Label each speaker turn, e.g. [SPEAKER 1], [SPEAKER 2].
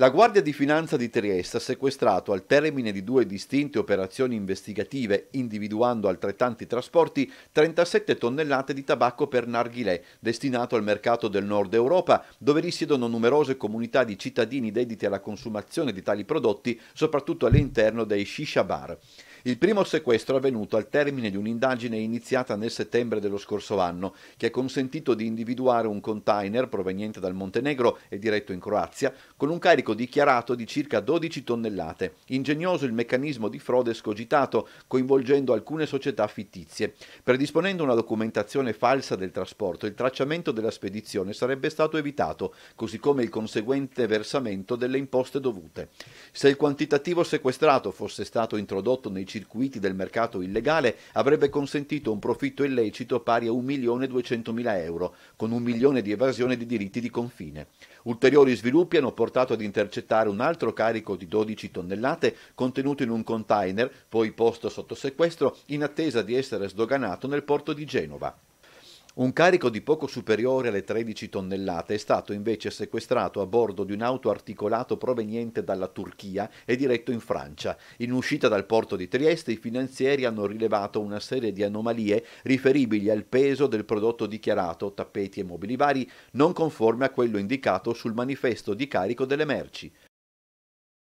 [SPEAKER 1] La Guardia di Finanza di Trieste ha sequestrato al termine di due distinte operazioni investigative, individuando altrettanti trasporti, 37 tonnellate di tabacco per narghilè, destinato al mercato del nord Europa, dove risiedono numerose comunità di cittadini dediti alla consumazione di tali prodotti, soprattutto all'interno dei shisha bar. Il primo sequestro è avvenuto al termine di un'indagine iniziata nel settembre dello scorso anno, che ha consentito di individuare un container proveniente dal Montenegro e diretto in Croazia, con un carico dichiarato di circa 12 tonnellate. Ingegnoso il meccanismo di frode scogitato, coinvolgendo alcune società fittizie. Predisponendo una documentazione falsa del trasporto, il tracciamento della spedizione sarebbe stato evitato, così come il conseguente versamento delle imposte dovute. Se il quantitativo sequestrato fosse stato introdotto nei circuiti del mercato illegale avrebbe consentito un profitto illecito pari a 1.200.000 euro, con un milione di evasione di diritti di confine. Ulteriori sviluppi hanno portato ad intercettare un altro carico di 12 tonnellate contenuto in un container, poi posto sotto sequestro, in attesa di essere sdoganato nel porto di Genova. Un carico di poco superiore alle 13 tonnellate è stato invece sequestrato a bordo di un auto articolato proveniente dalla Turchia e diretto in Francia. In uscita dal porto di Trieste i finanzieri hanno rilevato una serie di anomalie riferibili al peso del prodotto dichiarato, tappeti e mobili vari, non conforme a quello indicato sul manifesto di carico delle merci.